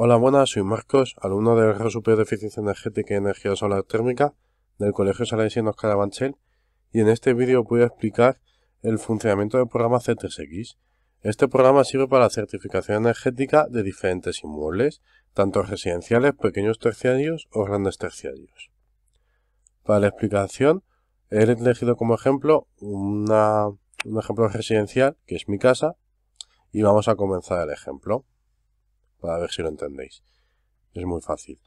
Hola, buenas, soy Marcos, alumno del Grado Superior de Eficiencia Energética y Energía Solar Térmica del Colegio Salesianos Oscar y en este vídeo voy a explicar el funcionamiento del programa c Este programa sirve para la certificación energética de diferentes inmuebles, tanto residenciales, pequeños terciarios o grandes terciarios. Para la explicación he elegido como ejemplo un ejemplo residencial, que es mi casa, y vamos a comenzar el ejemplo para ver si lo entendéis. Es muy fácil.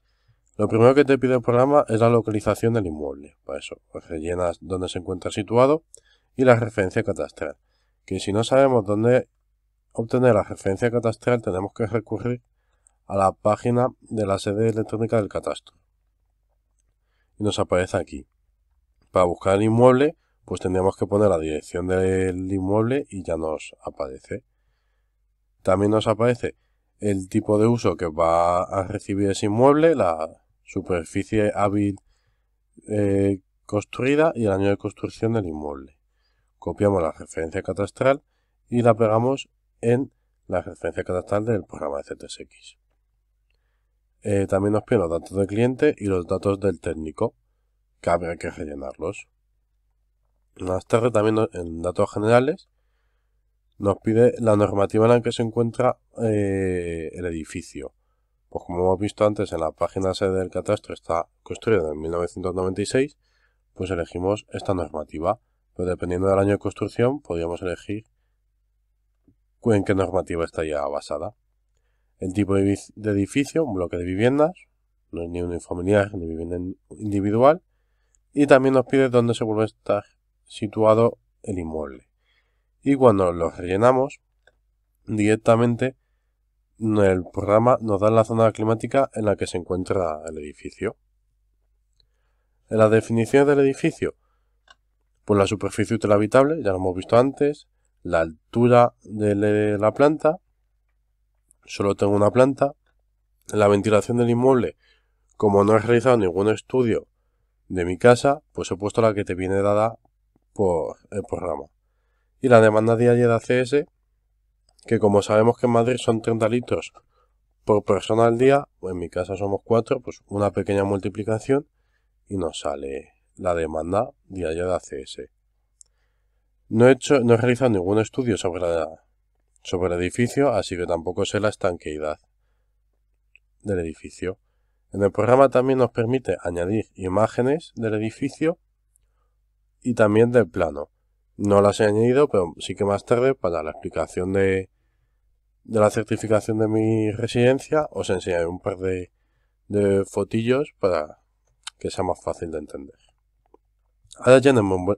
Lo primero que te pide el programa es la localización del inmueble. Para eso, pues rellenas dónde se encuentra situado y la referencia catastral. Que si no sabemos dónde obtener la referencia catastral, tenemos que recurrir a la página de la sede electrónica del catastro. Y nos aparece aquí. Para buscar el inmueble, pues tendríamos que poner la dirección del inmueble y ya nos aparece. También nos aparece el tipo de uso que va a recibir ese inmueble, la superficie hábil eh, construida y el año de construcción del inmueble. Copiamos la referencia catastral y la pegamos en la referencia catastral del programa de CTSX. Eh, también nos piden los datos del cliente y los datos del técnico, que habrá que rellenarlos. las tarde también en datos generales nos pide la normativa en la que se encuentra eh, el edificio. Pues como hemos visto antes en la página sede del catastro está construido en 1996, pues elegimos esta normativa. Pero pues dependiendo del año de construcción podríamos elegir en qué normativa está ya basada. El tipo de edificio, un bloque de viviendas, no es ni familiar ni vivienda individual. Y también nos pide dónde se vuelve a estar situado el inmueble y cuando los rellenamos directamente el programa nos da la zona climática en la que se encuentra el edificio. En la definición del edificio, pues la superficie útil habitable, ya lo hemos visto antes, la altura de la planta, solo tengo una planta, la ventilación del inmueble, como no he realizado ningún estudio de mi casa, pues he puesto la que te viene dada por el programa y la demanda diaria de ACS, que como sabemos que en Madrid son 30 litros por persona al día, o pues en mi casa somos 4, pues una pequeña multiplicación y nos sale la demanda diaria de ACS. No he, hecho, no he realizado ningún estudio sobre, sobre el edificio, así que tampoco sé la estanqueidad del edificio. En el programa también nos permite añadir imágenes del edificio y también del plano. No las he añadido, pero sí que más tarde, para la explicación de, de la certificación de mi residencia, os enseñaré un par de, fotillos para que sea más fácil de entender. Ahora ya en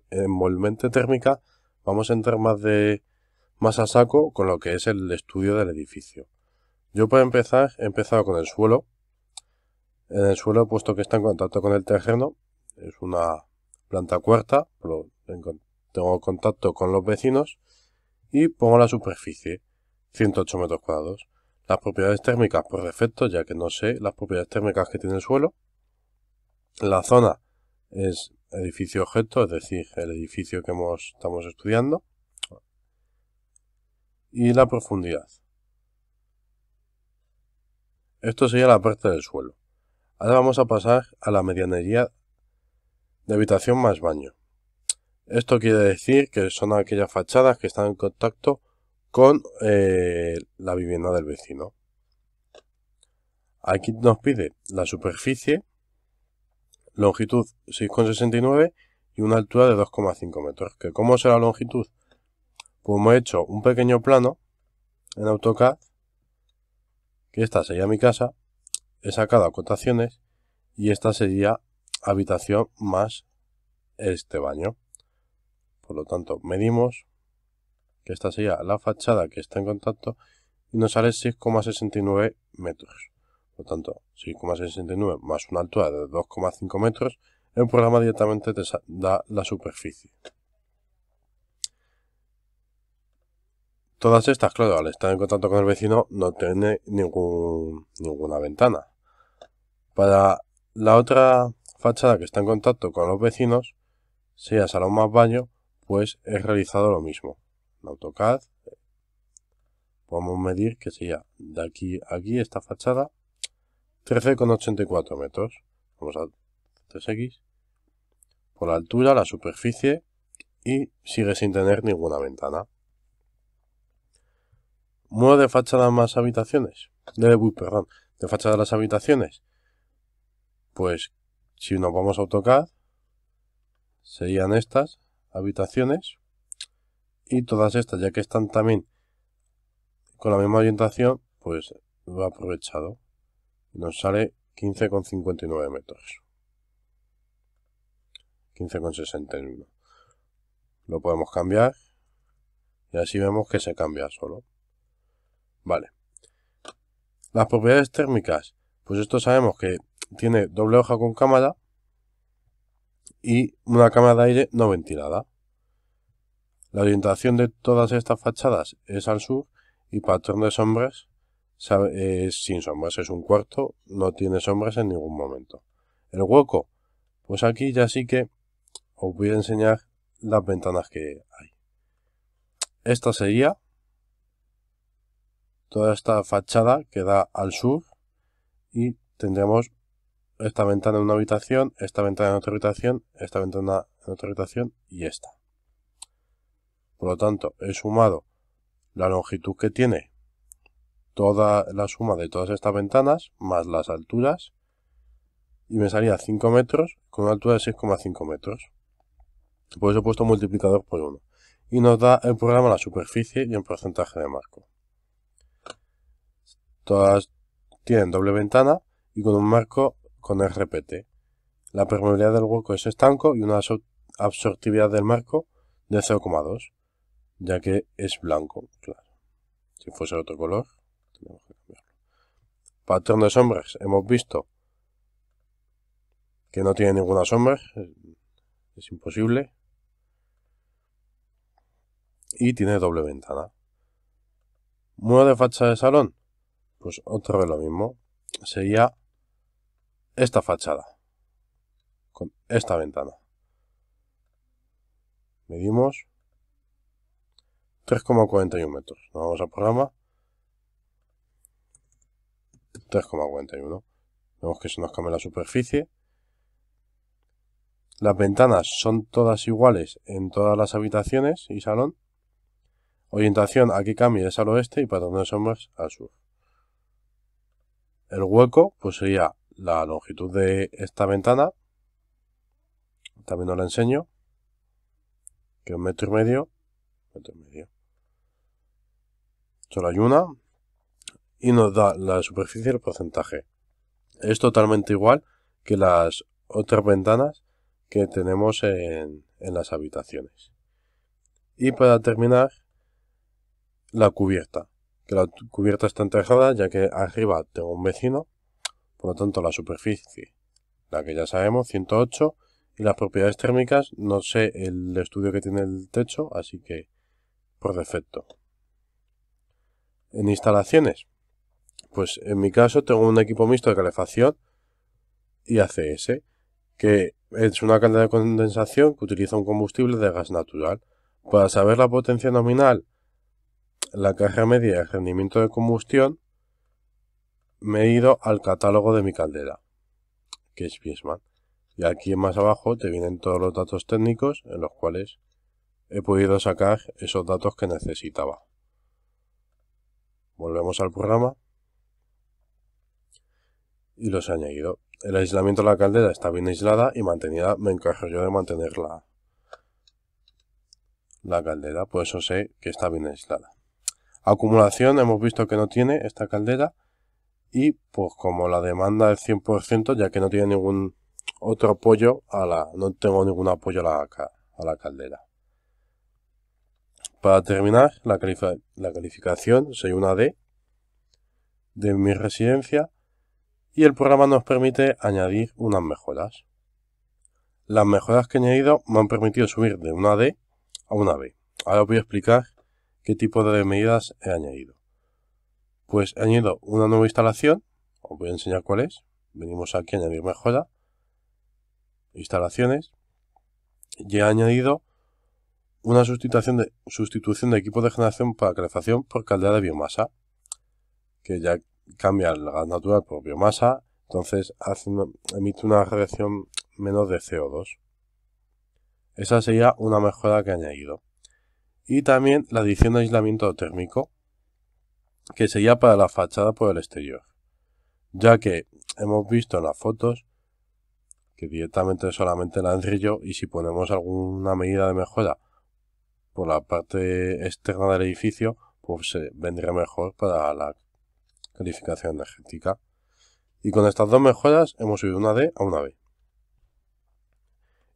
envolvente térmica vamos a entrar más, de, más a saco con lo que es el estudio del edificio. Yo para empezar he empezado con el suelo. En el suelo, puesto que está en contacto con el terreno, es una planta cuarta, pero tengo contacto con los vecinos y pongo la superficie, 108 metros cuadrados. Las propiedades térmicas por defecto, ya que no sé las propiedades térmicas que tiene el suelo. La zona es edificio objeto, es decir, el edificio que estamos estudiando. Y la profundidad. Esto sería la parte del suelo. Ahora vamos a pasar a la medianería de habitación más baño. Esto quiere decir que son aquellas fachadas que están en contacto con eh, la vivienda del vecino. Aquí nos pide la superficie, longitud 6,69 y una altura de 2,5 metros. ¿Que ¿Cómo será la longitud? Pues he hecho un pequeño plano en AutoCAD, que esta sería mi casa, he sacado acotaciones y esta sería habitación más este baño. Por lo tanto, medimos que esta sería la fachada que está en contacto y nos sale 6,69 metros. Por lo tanto, 6,69 más una altura de 2,5 metros, el programa directamente te da la superficie. Todas estas, claro, al estar en contacto con el vecino no tiene ninguna ventana. Para la otra fachada que está en contacto con los vecinos, sea salón más baño, pues he realizado lo mismo. En AutoCAD podemos medir que sería de aquí a aquí esta fachada 13,84 metros. Vamos a 3x. Por la altura, la superficie y sigue sin tener ninguna ventana. Muro de fachada más habitaciones. De, uy, perdón. De fachada de las habitaciones. Pues si nos vamos a AutoCAD, serían estas, habitaciones y todas estas, ya que están también con la misma orientación, pues lo ha aprovechado. Nos sale 15,59 metros. 15,61. Lo podemos cambiar y así vemos que se cambia solo. Vale. Las propiedades térmicas. Pues esto sabemos que tiene doble hoja con cámara y una cámara de aire no ventilada. La orientación de todas estas fachadas es al sur y patrón de sombras es sin sombras. Es un cuarto, no tiene sombras en ningún momento. El hueco, pues aquí ya sí que os voy a enseñar las ventanas que hay. Esta sería toda esta fachada que da al sur y tendremos esta ventana en una habitación, esta ventana en otra habitación, esta ventana en otra habitación y esta. Por lo tanto, he sumado la longitud que tiene toda la suma de todas estas ventanas más las alturas y me salía 5 metros con una altura de 6,5 metros. Por eso he puesto multiplicador por 1. Y nos da el programa la superficie y el porcentaje de marco. Todas tienen doble ventana y con un marco con RPT. La permeabilidad del hueco es estanco y una absortividad del marco de 0,2, ya que es blanco, claro. Si fuese otro color, que cambiarlo. Patrón de sombras, hemos visto que no tiene ninguna sombra, es imposible. Y tiene doble ventana. Muro de facha de salón, pues otra vez lo mismo. Sería esta fachada, con esta ventana. Medimos 3,41 metros. Nos vamos al programa. 3,41. Vemos que se nos cambia la superficie. Las ventanas son todas iguales en todas las habitaciones y salón. Orientación aquí cambia es al oeste y patrón de somos al sur. El hueco pues sería la longitud de esta ventana. También os la enseño. Que es un metro y medio. Metro y medio. Solo hay una. Y nos da la superficie el porcentaje. Es totalmente igual que las otras ventanas que tenemos en, las habitaciones. Y para terminar, la cubierta. Que la cubierta está enterrada ya que arriba tengo un vecino por lo tanto la superficie, la que ya sabemos, 108, y las propiedades térmicas, no sé el estudio que tiene el techo, así que por defecto. En instalaciones, pues en mi caso tengo un equipo mixto de calefacción y ACS, que es una caldera de condensación que utiliza un combustible de gas natural. Para saber la potencia nominal, la carga media y el rendimiento de combustión, me he ido al catálogo de mi caldera, que es Piesman. Y aquí más abajo te vienen todos los datos técnicos en los cuales he podido sacar esos datos que necesitaba. Volvemos al programa y los he añadido. El aislamiento de la caldera está bien aislada y mantenida, me encargo yo de mantenerla la caldera, por eso sé que está bien aislada. Acumulación hemos visto que no tiene esta caldera y pues como la demanda es 100%, ya que no tiene ningún otro apoyo a la, no tengo ningún apoyo a la, caldera. Para terminar, la, la calificación soy una D de mi residencia y el programa nos permite añadir unas mejoras. Las mejoras que he añadido me han permitido subir de una D a una B. Ahora voy a explicar qué tipo de medidas he añadido pues añadido una nueva instalación, os voy a enseñar cuál es, venimos aquí a añadir mejora, instalaciones, y he añadido una sustitución de, sustitución de equipo de generación para calefacción por caldera de biomasa, que ya cambia el gas natural por biomasa, entonces emite una radiación menos de CO2. Esa sería una mejora que he añadido. Y también la adición de aislamiento térmico, que sería para la fachada por el exterior, ya que hemos visto en las fotos que directamente solamente el ladrillo y si ponemos alguna medida de mejora por la parte externa del edificio, pues se eh, vendría mejor para la calificación energética. Y con estas dos mejoras hemos subido una D a una B.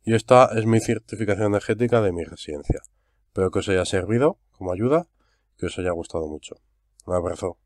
Y esta es mi certificación energética de mi residencia. Espero que os haya servido como ayuda que os haya gustado mucho. Un abrazo.